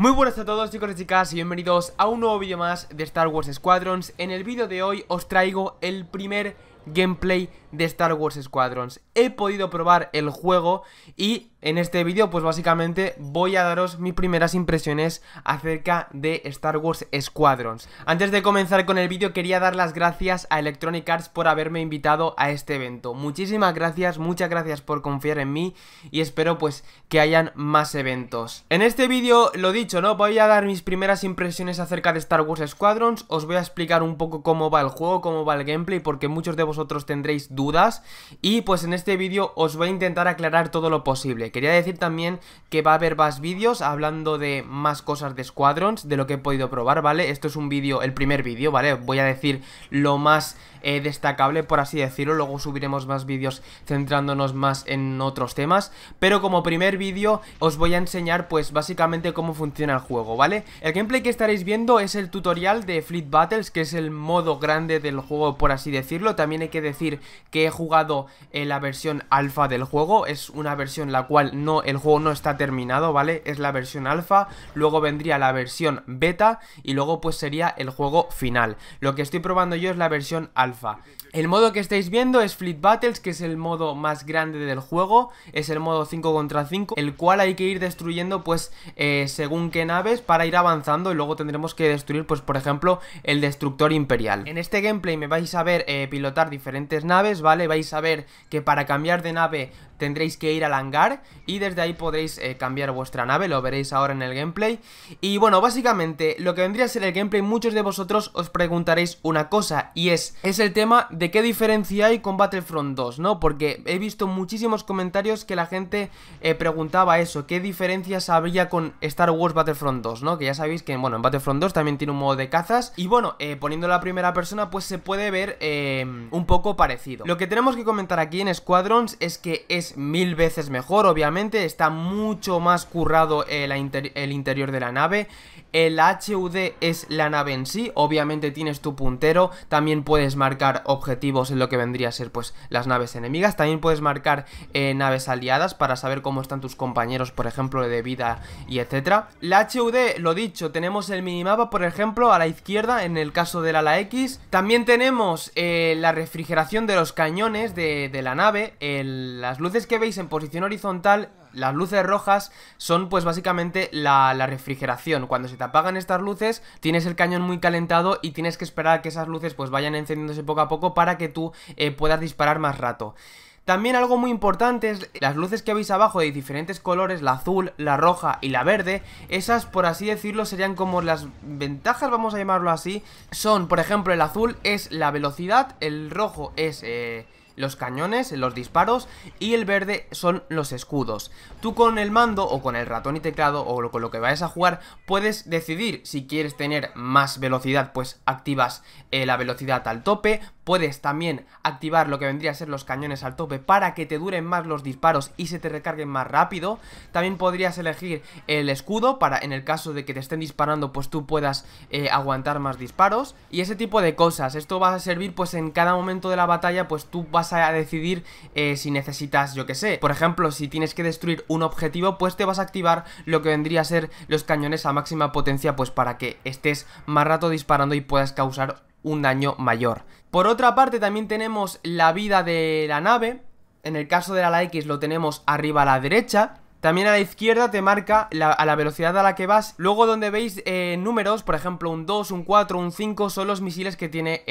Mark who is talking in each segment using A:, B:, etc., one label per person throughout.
A: Muy buenas a todos chicos y chicas y bienvenidos a un nuevo vídeo más de Star Wars Squadrons En el vídeo de hoy os traigo el primer gameplay de Star Wars Squadrons. He podido probar el juego y en este vídeo pues básicamente voy a daros mis primeras impresiones acerca de Star Wars Squadrons. Antes de comenzar con el vídeo quería dar las gracias a Electronic Arts por haberme invitado a este evento. Muchísimas gracias, muchas gracias por confiar en mí y espero pues que hayan más eventos. En este vídeo, lo dicho, ¿no? Voy a dar mis primeras impresiones acerca de Star Wars Squadrons, os voy a explicar un poco cómo va el juego, cómo va el gameplay, porque muchos de vosotros tendréis dudas y pues en este vídeo os voy a intentar aclarar todo lo posible. Quería decir también que va a haber más vídeos hablando de más cosas de Squadrons, de lo que he podido probar, ¿vale? Esto es un vídeo, el primer vídeo, ¿vale? Voy a decir lo más eh, destacable, por así decirlo, luego subiremos más vídeos centrándonos más en otros temas, pero como primer vídeo os voy a enseñar pues básicamente cómo funciona el juego, ¿vale? El gameplay que estaréis viendo es el tutorial de Fleet Battles, que es el modo grande del juego, por así decirlo, también que decir que he jugado eh, la versión alfa del juego, es una versión la cual no, el juego no está terminado, ¿vale? Es la versión alfa, luego vendría la versión beta y luego pues sería el juego final. Lo que estoy probando yo es la versión alfa. El modo que estáis viendo es Fleet Battles, que es el modo más grande del juego, es el modo 5 contra 5, el cual hay que ir destruyendo pues eh, según qué naves para ir avanzando y luego tendremos que destruir pues por ejemplo el destructor imperial. En este gameplay me vais a ver eh, pilotar diferentes naves, ¿vale? Vais a ver que para cambiar de nave tendréis que ir al hangar y desde ahí podréis eh, cambiar vuestra nave, lo veréis ahora en el gameplay. Y bueno, básicamente lo que vendría a ser el gameplay, muchos de vosotros os preguntaréis una cosa y es, es el tema de qué diferencia hay con Battlefront 2, ¿no? Porque he visto muchísimos comentarios que la gente eh, preguntaba eso, qué diferencias habría con Star Wars Battlefront 2, ¿no? Que ya sabéis que, bueno, en Battlefront 2 también tiene un modo de cazas y bueno, eh, poniendo la primera persona pues se puede ver un poco parecido. Lo que tenemos que comentar aquí en Squadrons es que es mil veces mejor, obviamente. Está mucho más currado eh, el, interior de la nave. El HUD es la nave en sí, obviamente tienes tu puntero, también puedes marcar objetivos en lo que vendría a ser pues las naves enemigas, también puedes marcar eh, naves aliadas para saber cómo están tus compañeros, por ejemplo, de vida y etcétera. el HUD, lo dicho, tenemos el minimapa, por ejemplo, a la izquierda en el caso del ala X. También tenemos eh, la refrigeración de los cañones de, la nave, las luces que veis en posición horizontal, las luces rojas, son pues básicamente la, refrigeración. Cuando se te apagan estas luces, tienes el cañón muy calentado y tienes que esperar a que esas luces pues vayan encendiéndose poco a poco para que tú eh, puedas disparar más rato. También algo muy importante es las luces que veis abajo de diferentes colores, la azul, la roja y la verde, esas por así decirlo serían como las ventajas, vamos a llamarlo así, son por ejemplo el azul es la velocidad, el rojo es... Eh, los cañones, los disparos y el verde son los escudos. Tú con el mando o con el ratón y teclado o con lo que vayas a jugar puedes decidir si quieres tener más velocidad pues activas eh, la velocidad al tope, Puedes también activar lo que vendría a ser los cañones al tope para que te duren más los disparos y se te recarguen más rápido. También podrías elegir el escudo para en el caso de que te estén disparando pues tú puedas eh, aguantar más disparos. Y ese tipo de cosas. Esto va a servir pues en cada momento de la batalla pues tú vas a decidir eh, si necesitas yo que sé. Por ejemplo si tienes que destruir un objetivo pues te vas a activar lo que vendría a ser los cañones a máxima potencia pues para que estés más rato disparando y puedas causar un daño mayor. Por otra parte también tenemos la vida de la nave, en el caso de la, la lo tenemos arriba a la derecha, también a la izquierda te marca a la velocidad a la que vas. Luego donde veis eh, números, por ejemplo un 2, un 4, un 5, son los misiles que tiene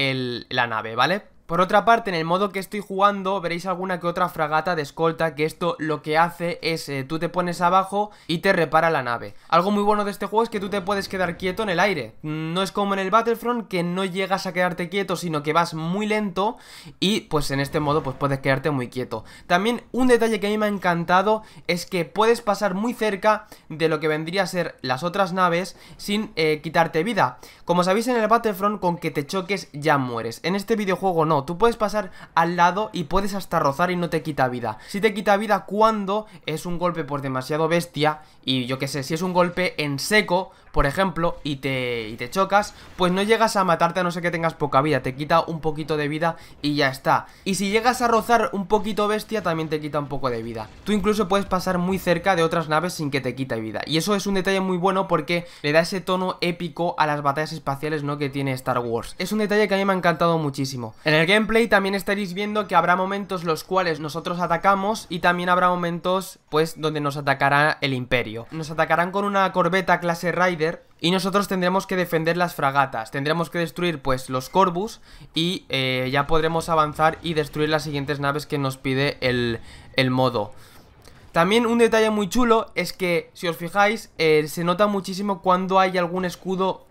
A: la nave, ¿vale? Por otra parte, en el modo que estoy jugando veréis alguna que otra fragata de escolta que esto lo que hace es eh, tú te pones abajo y te repara la nave. Algo muy bueno de este juego es que tú te puedes quedar quieto en el aire. No es como en el Battlefront que no llegas a quedarte quieto sino que vas muy lento y pues en este modo pues puedes quedarte muy quieto. También un detalle que a mí me ha encantado es que puedes pasar muy cerca de lo que vendría a ser las otras naves sin eh, quitarte vida. Como sabéis en el Battlefront con que te choques ya mueres. En este videojuego no tú puedes pasar al lado y puedes hasta rozar y no te quita vida. Si te quita vida cuando es un golpe por pues, demasiado bestia y yo que sé, si es un golpe en seco, por ejemplo, y te, te chocas, pues no llegas a matarte a no ser que tengas poca vida, te quita un poquito de vida y ya está. Y si llegas a rozar un poquito bestia, también te quita un poco de vida. Tú incluso puedes pasar muy cerca de otras naves sin que te quita vida. Y eso es un detalle muy bueno porque le da ese tono épico a las batallas espaciales ¿no? que tiene Star Wars. Es un detalle que a mí me ha encantado muchísimo. En el gameplay también estaréis viendo que habrá momentos los cuales nosotros atacamos y también habrá momentos pues donde nos atacará el imperio. Nos atacarán con una corbeta clase Rider y nosotros tendremos que defender las fragatas, tendremos que destruir pues los corbus y eh, ya podremos avanzar y destruir las siguientes naves que nos pide el, el modo. También un detalle muy chulo es que, si os fijáis, eh, se nota muchísimo cuando hay algún escudo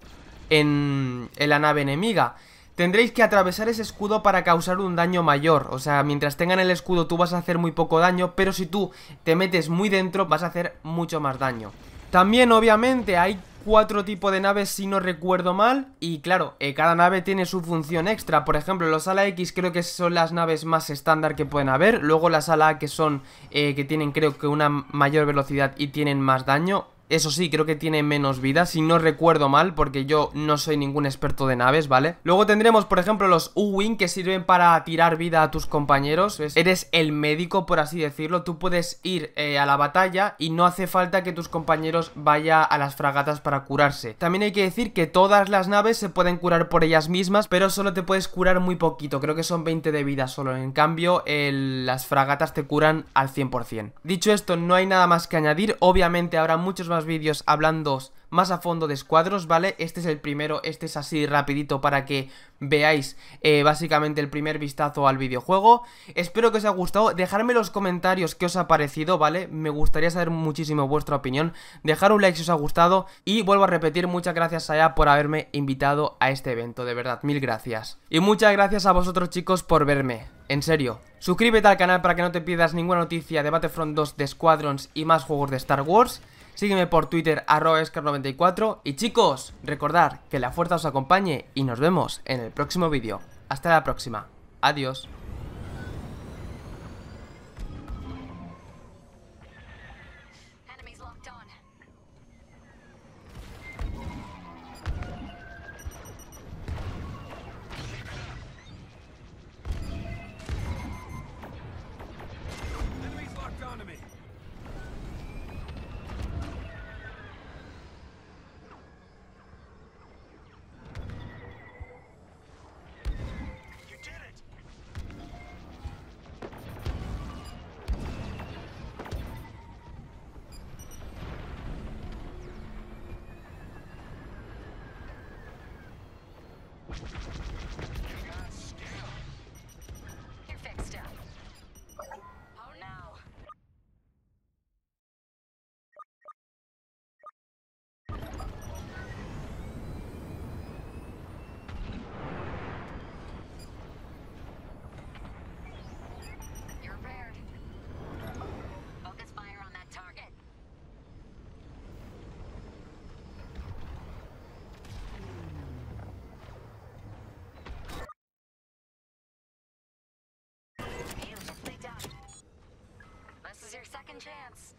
A: en, en la nave enemiga. Tendréis que atravesar ese escudo para causar un daño mayor, o sea, mientras tengan el escudo tú vas a hacer muy poco daño, pero si tú te metes muy dentro vas a hacer mucho más daño. También, obviamente, hay cuatro tipos de naves si no recuerdo mal y claro, eh, cada nave tiene su función extra, por ejemplo los ala X creo que son las naves más estándar que pueden haber, luego las ala A que son eh, que tienen creo que una mayor velocidad y tienen más daño eso sí, creo que tiene menos vida, si no recuerdo mal, porque yo no soy ningún experto de naves, ¿vale? Luego tendremos, por ejemplo, los U-Wing, que sirven para tirar vida a tus compañeros. eres el médico, por así decirlo. Tú puedes ir eh, a la batalla y no hace falta que tus compañeros vayan a las fragatas para curarse. También hay que decir que todas las naves se pueden curar por ellas mismas, pero solo te puedes curar muy poquito. Creo que son 20 de vida solo. En cambio, las fragatas te curan al 100%. Dicho esto, no hay nada más que añadir. Obviamente habrá muchos más vídeos hablando más a fondo de escuadros, ¿vale? Este es el primero, este es así rapidito para que veáis eh, básicamente el primer vistazo al videojuego. Espero que os haya gustado, dejadme los comentarios qué os ha parecido, ¿vale? Me gustaría saber muchísimo vuestra opinión, dejar un like si os ha gustado y vuelvo a repetir, muchas gracias a por haberme invitado a este evento, de verdad, mil gracias. Y muchas gracias a vosotros chicos por verme, en serio. Suscríbete al canal para que no te pierdas ninguna noticia de Battlefront 2 de Squadrons y más juegos de Star Wars. Sígueme por Twitter, escar 94 Y chicos, recordad que la fuerza os acompañe y nos vemos en el próximo vídeo. Hasta la próxima. Adiós. Thank you. chance.